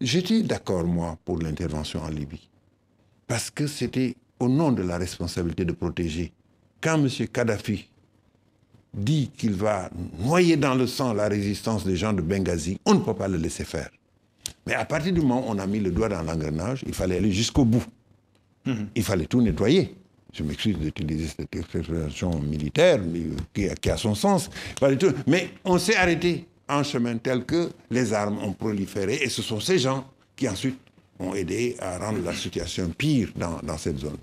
J'étais d'accord, moi, pour l'intervention en Libye, parce que c'était au nom de la responsabilité de protéger. Quand M. Kadhafi dit qu'il va noyer dans le sang la résistance des gens de Benghazi, on ne peut pas le laisser faire. Mais à partir du moment où on a mis le doigt dans l'engrenage, il fallait aller jusqu'au bout. Mhm. Il fallait tout nettoyer. Je m'excuse d'utiliser cette expression militaire qui, a, qui, a son sens. Mais on s'est arrêté un chemin tel que les armes ont proliféré et ce sont ces gens qui ensuite ont aidé à rendre la situation pire dans, dans cette zone.